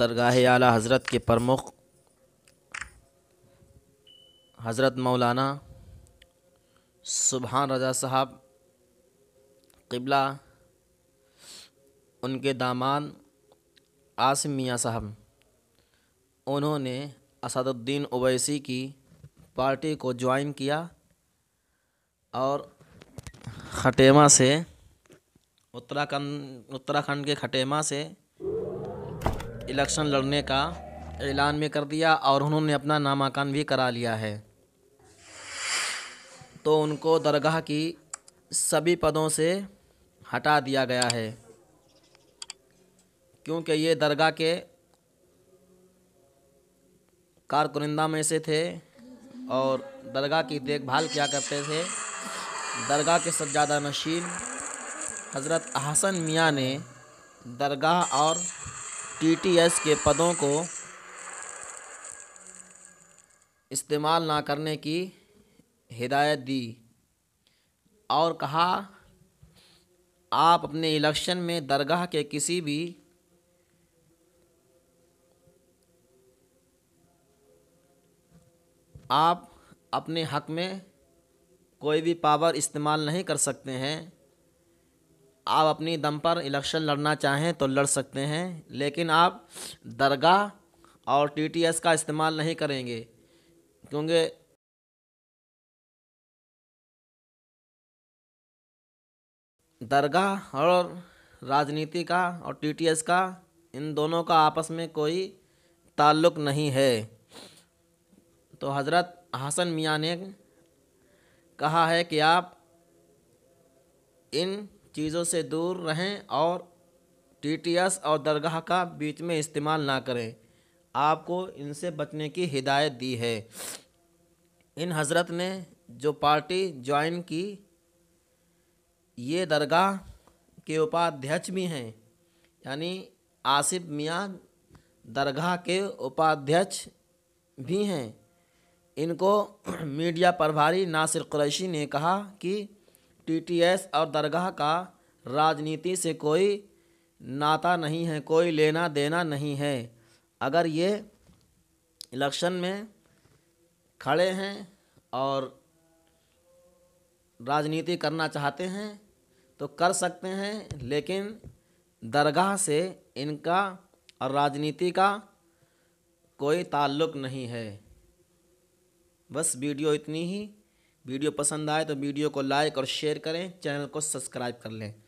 दरगाह आला हज़रत के प्रमुख हज़रत मौलाना सुबहान रजा साहब किबला उनके दामान आसिम मियाँ साहब उन्होंने असदुद्दीन ओवैसी की पार्टी को ज्वाइन किया और खटेमा से उत्तराखंड उत्तराखंड के खटेमा से इलेक्शन लड़ने का ऐलान भी कर दिया और उन्होंने अपना नामांकन भी करा लिया है तो उनको दरगाह की सभी पदों से हटा दिया गया है क्योंकि ये दरगाह के कारकुनिंदा में से थे और दरगाह की देखभाल किया करते थे दरगाह के सज्जादा नशीन हज़रत हसन मियाँ ने दरगाह और टीटीएस के पदों को इस्तेमाल ना करने की हिदायत दी और कहा आप अपने इलेक्शन में दरगाह के किसी भी आप अपने हक में कोई भी पावर इस्तेमाल नहीं कर सकते हैं आप अपनी दम पर इलेक्शन लड़ना चाहें तो लड़ सकते हैं लेकिन आप दरगाह और टीटीएस का इस्तेमाल नहीं करेंगे क्योंकि दरगाह और राजनीति का और टीटीएस का इन दोनों का आपस में कोई ताल्लुक़ नहीं है तो हज़रत हसन मियाँ ने कहा है कि आप इन चीज़ों से दूर रहें और टीटीएस और दरगाह का बीच में इस्तेमाल ना करें आपको इनसे बचने की हिदायत दी है इन हज़रत ने जो पार्टी ज्वाइन की ये दरगाह के उपाध्यक्ष भी हैं यानी आसिफ मियाँ दरगाह के उपाध्यक्ष भी हैं इनको मीडिया प्रभारी नासिर कुरैशी ने कहा कि टीटीएस और दरगाह का राजनीति से कोई नाता नहीं है कोई लेना देना नहीं है अगर ये इलेक्शन में खड़े हैं और राजनीति करना चाहते हैं तो कर सकते हैं लेकिन दरगाह से इनका और राजनीति का कोई ताल्लुक़ नहीं है बस वीडियो इतनी ही वीडियो पसंद आए तो वीडियो को लाइक और शेयर करें चैनल को सब्सक्राइब कर लें